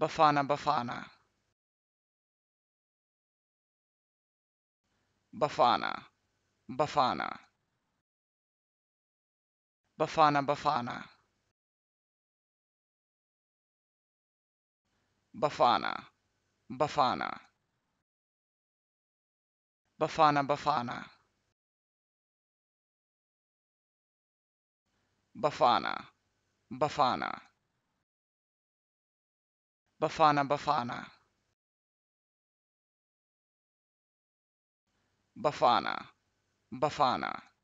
Bafana Bafana. Bafana, Bafana. Bafana, Bafana. Bafana, Bafana. Bafana, Bafana. Bafana, Bafana. Bafana Bafana. Bafana. Bafana.